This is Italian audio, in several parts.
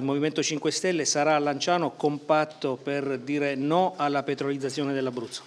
Il Movimento 5 Stelle sarà a Lanciano compatto per dire no alla petrolizzazione dell'Abruzzo?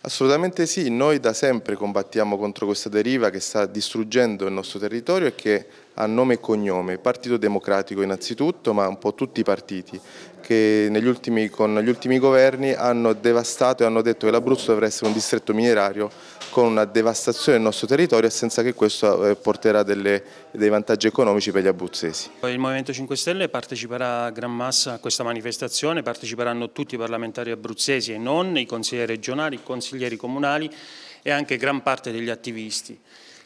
Assolutamente sì, noi da sempre combattiamo contro questa deriva che sta distruggendo il nostro territorio e che a nome e cognome, Partito Democratico innanzitutto, ma un po' tutti i partiti che ultimi, con gli ultimi governi hanno devastato e hanno detto che l'Abruzzo dovrà essere un distretto minerario con una devastazione del nostro territorio e senza che questo eh, porterà delle, dei vantaggi economici per gli abruzzesi. Il Movimento 5 Stelle parteciperà a gran massa a questa manifestazione, parteciperanno tutti i parlamentari abruzzesi e non, i consiglieri regionali, i consiglieri comunali e anche gran parte degli attivisti.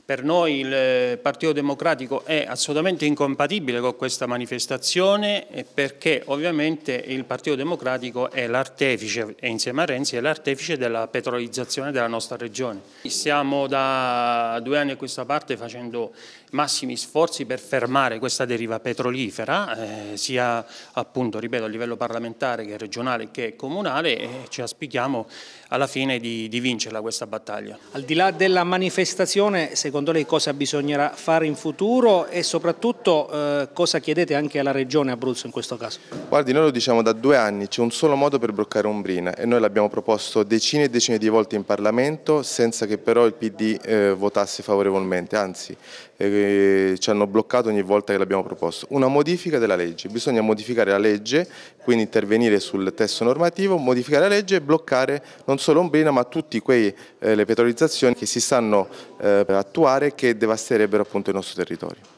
Per noi il eh, Partito Democratico è assolutamente incompatibile con questa manifestazione eh, perché ovviamente il Partito Democratico è l'artefice e insieme a Renzi è l'artefice della petrolizzazione della nostra regione. Stiamo da due anni a questa parte facendo massimi sforzi per fermare questa deriva petrolifera eh, sia appunto ripeto a livello parlamentare che regionale che comunale e ci aspichiamo alla fine di, di vincerla questa battaglia. Al di là della manifestazione secondo secondo lei cosa bisognerà fare in futuro e soprattutto eh, cosa chiedete anche alla Regione Abruzzo in questo caso? Guardi, noi lo diciamo da due anni, c'è un solo modo per bloccare Ombrina e noi l'abbiamo proposto decine e decine di volte in Parlamento senza che però il PD eh, votasse favorevolmente, anzi eh, ci hanno bloccato ogni volta che l'abbiamo proposto. Una modifica della legge, bisogna modificare la legge, quindi intervenire sul testo normativo, modificare la legge e bloccare non solo Ombrina ma tutte quelle eh, petrolizzazioni che si stanno eh, attuando attuare che devasterebbero appunto il nostro territorio.